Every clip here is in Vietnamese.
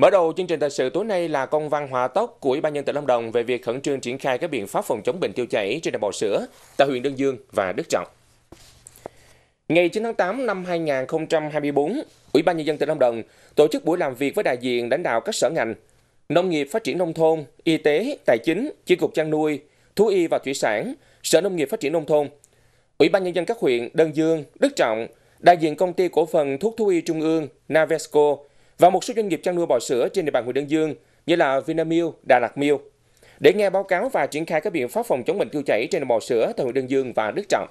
Mở đầu chương trình thời sự tối nay là công văn hỏa tốc của Ủy ban nhân tỉnh Lâm Đồng về việc khẩn trương triển khai các biện pháp phòng chống bệnh tiêu chảy trên đàn bò sữa tại huyện Đơn Dương và Đức Trọng. Ngày 9 tháng 8 năm 2024, Ủy ban nhân dân tỉnh Lâm Đồng tổ chức buổi làm việc với đại diện lãnh đạo các sở ngành Nông nghiệp phát triển nông thôn, y tế, tài chính, chi cục chăn nuôi, thú y và thủy sản, Sở Nông nghiệp phát triển nông thôn, Ủy ban nhân dân các huyện Đơn Dương, Đức Trọng, đại diện công ty cổ phần thuốc thú y Trung ương Navesco và một số doanh nghiệp chăn nuôi bò sữa trên địa bàn huyện Đơn Dương như là Vinamilk, Đà Lạt Milk để nghe báo cáo và triển khai các biện pháp phòng chống bệnh tiêu chảy trên bò sữa tại huyện Đơn Dương và Đức Trọng.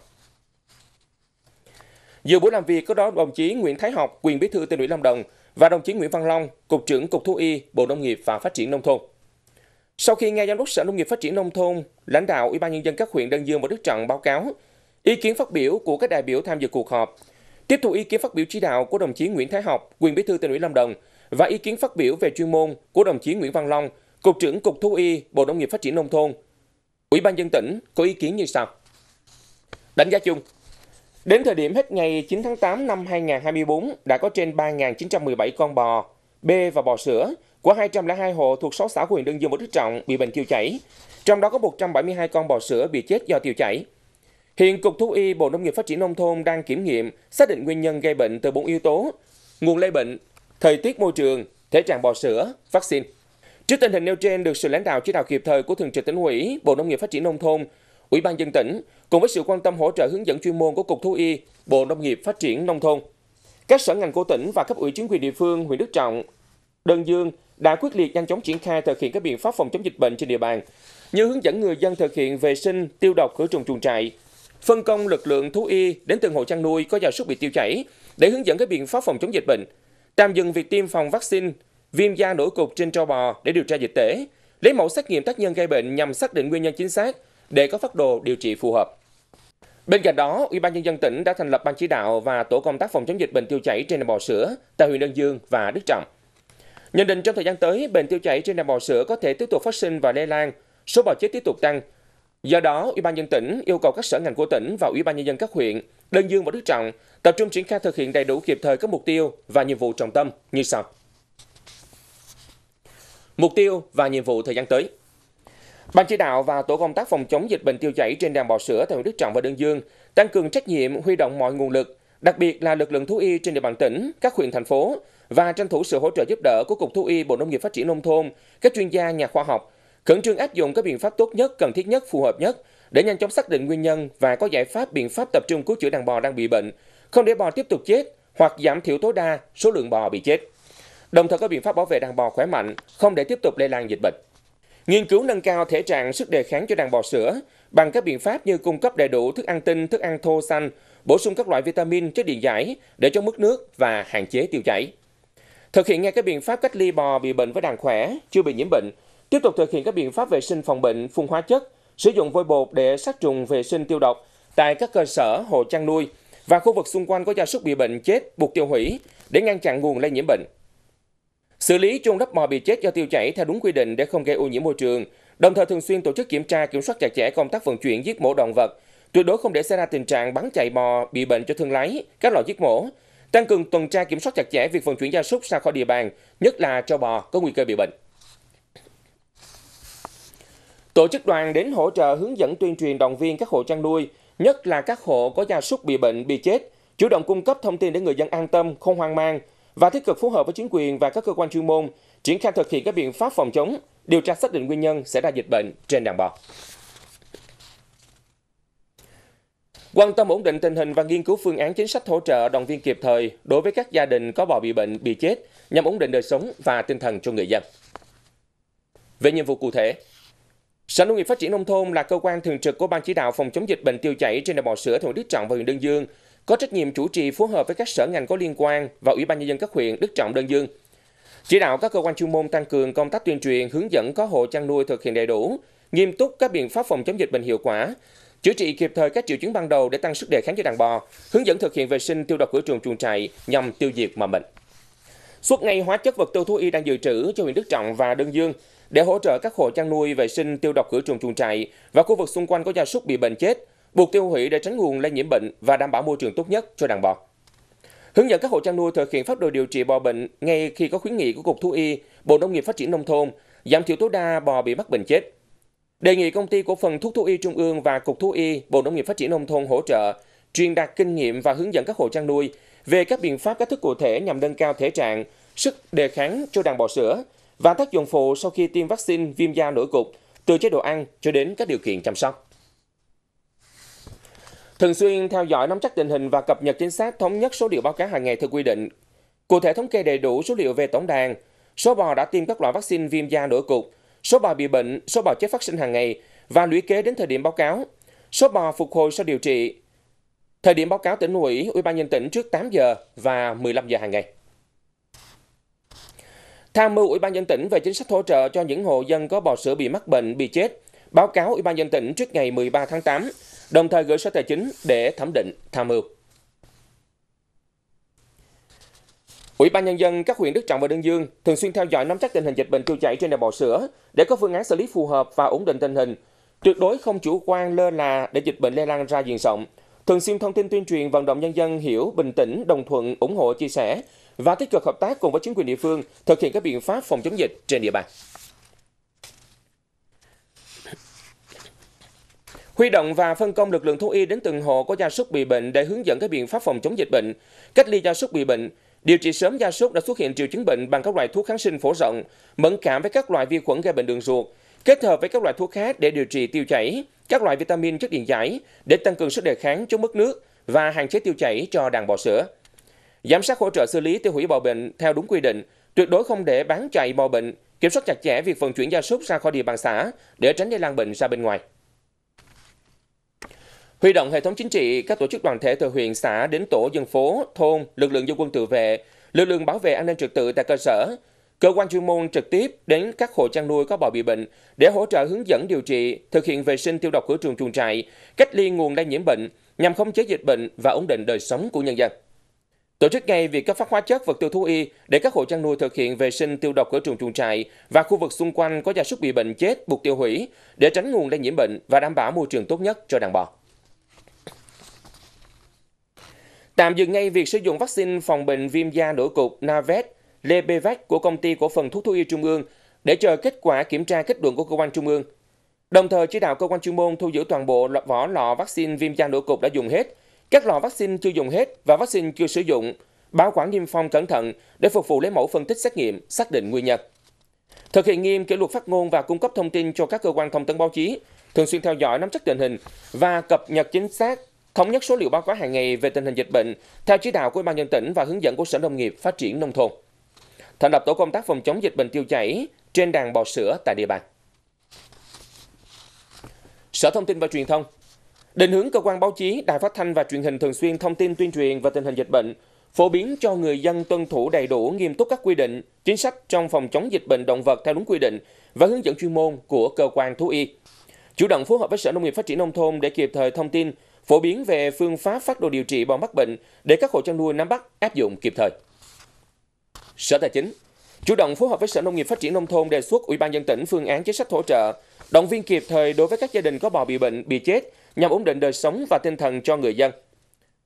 Dự buổi làm việc có đó đồng chí Nguyễn Thái Học, quyền bí thư tỉnh ủy Lâm Đồng và đồng chí Nguyễn Văn Long, cục trưởng cục thú y, Bộ Nông nghiệp và Phát triển nông thôn. Sau khi nghe giám đốc Sở Nông nghiệp Phát triển nông thôn, lãnh đạo Ủy ban nhân dân các huyện Đơn Dương và Đức Trọng báo cáo, ý kiến phát biểu của các đại biểu tham dự cuộc họp Tiếp thu ý kiến phát biểu chỉ đạo của đồng chí Nguyễn Thái Học, quyền bí thư tỉnh ủy Lâm Đồng và ý kiến phát biểu về chuyên môn của đồng chí Nguyễn Văn Long, cục trưởng cục thú y, Bộ Nông nghiệp Phát triển nông thôn. Ủy ban dân tỉnh có ý kiến như sau. Đánh giá chung, đến thời điểm hết ngày 9 tháng 8 năm 2024 đã có trên 3.917 con bò, bê và bò sữa của 202 hộ thuộc 6 xã huyện Đơn Dương và Đức Trọng bị bệnh tiêu chảy, trong đó có 172 con bò sữa bị chết do tiêu chảy. Hiện Cục Thú y Bộ Nông nghiệp Phát triển Nông thôn đang kiểm nghiệm, xác định nguyên nhân gây bệnh từ 4 yếu tố, nguồn lây bệnh, thời tiết môi trường, thể trạng bò sữa, vaccine. Trước tình hình nêu trên được sự lãnh đạo chỉ đạo kịp thời của Thường trực tỉnh ủy, Bộ Nông nghiệp Phát triển Nông thôn, Ủy ban dân tỉnh, cùng với sự quan tâm hỗ trợ hướng dẫn chuyên môn của Cục Thú y, Bộ Nông nghiệp Phát triển Nông thôn. Các sở ngành của tỉnh và cấp ủy chính quyền địa phương huyện Đức Trọng, Đơn Dương đã quyết liệt nhanh chóng triển khai thực hiện các biện pháp phòng chống dịch bệnh trên địa bàn, như hướng dẫn người dân thực hiện vệ sinh, tiêu độc khử trùng chuồng trại, phân công lực lượng thú y đến từng hộ chăn nuôi có gia súc bị tiêu chảy để hướng dẫn các biện pháp phòng chống dịch bệnh, tạm dừng việc tiêm phòng vaccine viêm da nổi cục trên trâu bò để điều tra dịch tễ, lấy mẫu xét nghiệm tác nhân gây bệnh nhằm xác định nguyên nhân chính xác để có phác đồ điều trị phù hợp. Bên cạnh đó, Ủy ban nhân dân tỉnh đã thành lập ban chỉ đạo và tổ công tác phòng chống dịch bệnh tiêu chảy trên đàn bò sữa tại huyện Đơn Dương và Đức Trọng. Nhận định trong thời gian tới, bệnh tiêu chảy trên đàn bò sữa có thể tiếp tục phát sinh và lây lan, số bò chết tiếp tục tăng Do đó, Ủy ban nhân tỉnh yêu cầu các sở ngành của tỉnh và Ủy ban nhân dân các huyện, Đơn Dương và Đức Trọng tập trung triển khai thực hiện đầy đủ kịp thời các mục tiêu và nhiệm vụ trọng tâm như sau. Mục tiêu và nhiệm vụ thời gian tới. Ban chỉ đạo và tổ công tác phòng chống dịch bệnh tiêu chảy trên đàn bò sữa tại huyện Đức Trọng và Đơn Dương tăng cường trách nhiệm huy động mọi nguồn lực, đặc biệt là lực lượng thú y trên địa bàn tỉnh, các huyện thành phố và tranh thủ sự hỗ trợ giúp đỡ của Cục Thú y Bộ Nông nghiệp Phát triển Nông thôn, các chuyên gia nhà khoa học, Khẩn trương áp dụng các biện pháp tốt nhất, cần thiết nhất, phù hợp nhất để nhanh chóng xác định nguyên nhân và có giải pháp biện pháp tập trung cứu chữa đàn bò đang bị bệnh, không để bò tiếp tục chết hoặc giảm thiểu tối đa số lượng bò bị chết. Đồng thời có biện pháp bảo vệ đàn bò khỏe mạnh, không để tiếp tục lây lan dịch bệnh. Nghiên cứu nâng cao thể trạng sức đề kháng cho đàn bò sữa bằng các biện pháp như cung cấp đầy đủ thức ăn tinh, thức ăn thô xanh, bổ sung các loại vitamin, chất điện giải để chống mất nước và hạn chế tiêu chảy. Thực hiện ngay các biện pháp cách ly bò bị bệnh với đàn khỏe, chưa bị nhiễm bệnh Tiếp tục thực hiện các biện pháp vệ sinh phòng bệnh, phun hóa chất, sử dụng vôi bột để sát trùng vệ sinh tiêu độc tại các cơ sở hộ chăn nuôi và khu vực xung quanh có gia súc bị bệnh chết buộc tiêu hủy để ngăn chặn nguồn lây nhiễm bệnh. Xử lý chuồng đắp bò bị chết do tiêu chảy theo đúng quy định để không gây ô nhiễm môi trường, đồng thời thường xuyên tổ chức kiểm tra kiểm soát chặt chẽ công tác vận chuyển giết mổ động vật, tuyệt đối không để xảy ra tình trạng bắn chạy bò bị bệnh cho thương lái, các loại giết mổ, tăng cường tuần tra kiểm soát chặt chẽ việc vận chuyển gia súc ra khỏi địa bàn, nhất là cho bò có nguy cơ bị bệnh. Tổ chức đoàn đến hỗ trợ hướng dẫn tuyên truyền động viên các hộ chăn nuôi, nhất là các hộ có gia súc bị bệnh, bị chết, chủ động cung cấp thông tin để người dân an tâm, không hoang mang và tích cực phối hợp với chính quyền và các cơ quan chuyên môn triển khai thực hiện các biện pháp phòng chống, điều tra xác định nguyên nhân xảy ra dịch bệnh trên đàn bò. Quan tâm ổn định tình hình và nghiên cứu phương án chính sách hỗ trợ động viên kịp thời đối với các gia đình có bò bị bệnh, bị chết nhằm ổn định đời sống và tinh thần cho người dân. Về nhiệm vụ cụ thể, Sở Nông nghiệp Phát triển Nông thôn là cơ quan thường trực của Ban chỉ đạo phòng chống dịch bệnh tiêu chảy trên đàn bò sữa thuộc Đức Trọng và huyện Đơn Dương, có trách nhiệm chủ trì phối hợp với các sở ngành có liên quan và Ủy ban nhân dân các huyện Đức Trọng, Đơn Dương. Chỉ đạo các cơ quan chuyên môn tăng cường công tác tuyên truyền, hướng dẫn có hộ chăn nuôi thực hiện đầy đủ, nghiêm túc các biện pháp phòng chống dịch bệnh hiệu quả, chữa trị kịp thời các triệu chứng ban đầu để tăng sức đề kháng cho đàn bò, hướng dẫn thực hiện vệ sinh tiêu độc khử trùng chuồng trại nhằm tiêu diệt mầm bệnh. Suốt ngày hóa chất vật tư thú y đang dự trữ cho huyện Đức Trọng và Đơn Dương để hỗ trợ các hộ chăn nuôi vệ sinh tiêu độc khử trùng chuồng trại và khu vực xung quanh có gia súc bị bệnh chết, buộc tiêu hủy để tránh nguồn lây nhiễm bệnh và đảm bảo môi trường tốt nhất cho đàn bò. Hướng dẫn các hộ chăn nuôi thực hiện pháp đồ điều trị bò bệnh ngay khi có khuyến nghị của Cục Thú y, Bộ Nông nghiệp Phát triển Nông thôn, giảm thiểu tối đa bò bị mắc bệnh chết. Đề nghị công ty cổ phần thuốc thú y Trung ương và Cục Thú y, Bộ Nông nghiệp Phát triển Nông thôn hỗ trợ, truyền đạt kinh nghiệm và hướng dẫn các hộ chăn nuôi về các biện pháp cách thức cụ thể nhằm nâng cao thể trạng, sức đề kháng cho đàn bò sữa và tác dụng phụ sau khi tiêm vaccine viêm da nổi cục, từ chế độ ăn cho đến các điều kiện chăm sóc. Thường xuyên theo dõi nắm chắc tình hình và cập nhật chính xác thống nhất số liệu báo cáo hàng ngày theo quy định. Cụ thể thống kê đầy đủ số liệu về tổng đàn, số bò đã tiêm các loại vaccine viêm da nổi cục, số bò bị bệnh, số bò chết phát sinh hàng ngày và lũy kế đến thời điểm báo cáo, số bò phục hồi sau điều trị, Thời điểm báo cáo tỉnh ủy, ủy ban nhân tỉnh trước 8 giờ và 15 giờ hàng ngày. Tham mưu ủy ban nhân tỉnh về chính sách hỗ trợ cho những hộ dân có bò sữa bị mắc bệnh, bị chết, báo cáo ủy ban nhân tỉnh trước ngày 13 tháng 8, đồng thời gửi Sở Tài chính để thẩm định tham mưu. Ủy ban nhân dân các huyện Đức Trọng và Đơn Dương thường xuyên theo dõi nắm chắc tình hình dịch bệnh tiêu chảy trên đàn bò sữa để có phương án xử lý phù hợp và ổn định tình hình, tuyệt đối không chủ quan lơ là để dịch bệnh lây lan ra diện rộng, thường xuyên thông tin tuyên truyền vận động nhân dân hiểu, bình tĩnh, đồng thuận, ủng hộ, chia sẻ và tích cực hợp tác cùng với chính quyền địa phương thực hiện các biện pháp phòng chống dịch trên địa bàn. Huy động và phân công lực lượng thú y đến từng hộ có gia súc bị bệnh để hướng dẫn các biện pháp phòng chống dịch bệnh, cách ly gia súc bị bệnh, điều trị sớm gia súc đã xuất hiện triệu chứng bệnh bằng các loại thuốc kháng sinh phổ rộng, mẫn cảm với các loại vi khuẩn gây bệnh đường ruột, kết hợp với các loại thuốc khác để điều trị tiêu chảy, các loại vitamin chất điện giải để tăng cường sức đề kháng chống mất nước và hạn chế tiêu chảy cho đàn bò sữa. Giám sát hỗ trợ xử lý tiêu hủy bò bệnh theo đúng quy định, tuyệt đối không để bán chạy bò bệnh, kiểm soát chặt chẽ việc vận chuyển gia súc ra khỏi địa bàn xã để tránh lây lan bệnh ra bên ngoài. Huy động hệ thống chính trị, các tổ chức đoàn thể từ huyện, xã đến tổ dân phố, thôn, lực lượng dân quân tự vệ, lực lượng bảo vệ an ninh trật tự tại cơ sở, Cơ quan chuyên môn trực tiếp đến các hộ chăn nuôi có bò bị bệnh để hỗ trợ hướng dẫn điều trị, thực hiện vệ sinh tiêu độc khử trùng chuồng trại, cách ly nguồn lây nhiễm bệnh nhằm khống chế dịch bệnh và ổn định đời sống của nhân dân. Tổ chức ngay việc cấp phát hóa chất vật tư thú y để các hộ chăn nuôi thực hiện vệ sinh tiêu độc khử trùng chuồng trại và khu vực xung quanh có gia súc bị bệnh chết buộc tiêu hủy để tránh nguồn lây nhiễm bệnh và đảm bảo môi trường tốt nhất cho đàn bò. Tạm dừng ngay việc sử dụng vaccine phòng bệnh viêm da nổi cục Navet Lê Bê Bevac của công ty cổ phần thuốc thú y Trung ương để chờ kết quả kiểm tra kết luận của cơ quan Trung ương. Đồng thời chỉ đạo cơ quan chuyên môn thu giữ toàn bộ vỏ lọ vaccine viêm gan đột cục đã dùng hết, các lọ vaccine chưa dùng hết và vaccine chưa sử dụng, bảo quản niêm phong cẩn thận để phục vụ lấy mẫu phân tích xét nghiệm, xác định nguyên nhân. Thực hiện nghiêm kỷ luật phát ngôn và cung cấp thông tin cho các cơ quan thông tấn báo chí, thường xuyên theo dõi nắm chắc tình hình và cập nhật chính xác thống nhất số liệu báo cáo hàng ngày về tình hình dịch bệnh theo chỉ đạo của ban nhân tỉnh và hướng dẫn của Sở Nông nghiệp Phát triển Nông thôn thành lập tổ công tác phòng chống dịch bệnh tiêu chảy trên đàn bò sữa tại địa bàn. Sở Thông tin và Truyền thông Định hướng cơ quan báo chí, đài phát thanh và truyền hình thường xuyên thông tin tuyên truyền về tình hình dịch bệnh, phổ biến cho người dân tuân thủ đầy đủ nghiêm túc các quy định, chính sách trong phòng chống dịch bệnh động vật theo đúng quy định và hướng dẫn chuyên môn của cơ quan thú y. Chủ động phối hợp với Sở Nông nghiệp Phát triển Nông thôn để kịp thời thông tin, phổ biến về phương pháp phát đồ điều trị bò mắc bệnh để các hộ chăn nuôi nắm bắt áp dụng kịp thời. Sở Tài chính chủ động phối hợp với Sở Nông nghiệp Phát triển nông thôn đề xuất Ủy ban dân tỉnh phương án chính sách hỗ trợ, động viên kịp thời đối với các gia đình có bò bị bệnh, bị chết nhằm ổn định đời sống và tinh thần cho người dân.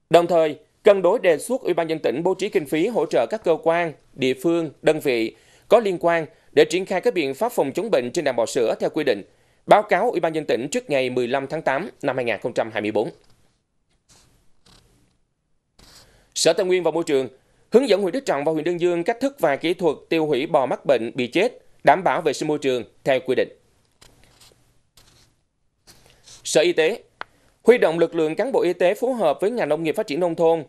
Đồng thời, cân đối đề xuất Ủy ban dân tỉnh bố trí kinh phí hỗ trợ các cơ quan, địa phương, đơn vị có liên quan để triển khai các biện pháp phòng chống bệnh trên đàn bò sữa theo quy định, báo cáo Ủy ban dân tỉnh trước ngày 15 tháng 8 năm 2024. Sở Tài nguyên và Môi trường Hướng dẫn huyện Đức Trọng và huyện Đơn Dương cách thức và kỹ thuật tiêu hủy bò mắc bệnh bị chết, đảm bảo vệ sinh môi trường theo quy định. Sở Y tế huy động lực lượng cán bộ y tế phối hợp với ngành nông nghiệp phát triển nông thôn,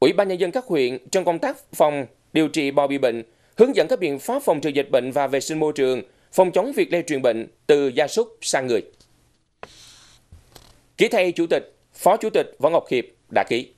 Ủy ban nhân dân các huyện trong công tác phòng điều trị bò bị bệnh, hướng dẫn các biện pháp phòng trừ dịch bệnh và vệ sinh môi trường, phòng chống việc lây truyền bệnh từ gia súc sang người. Ký thay Chủ tịch, Phó Chủ tịch Võ Ngọc Hiệp đã ký.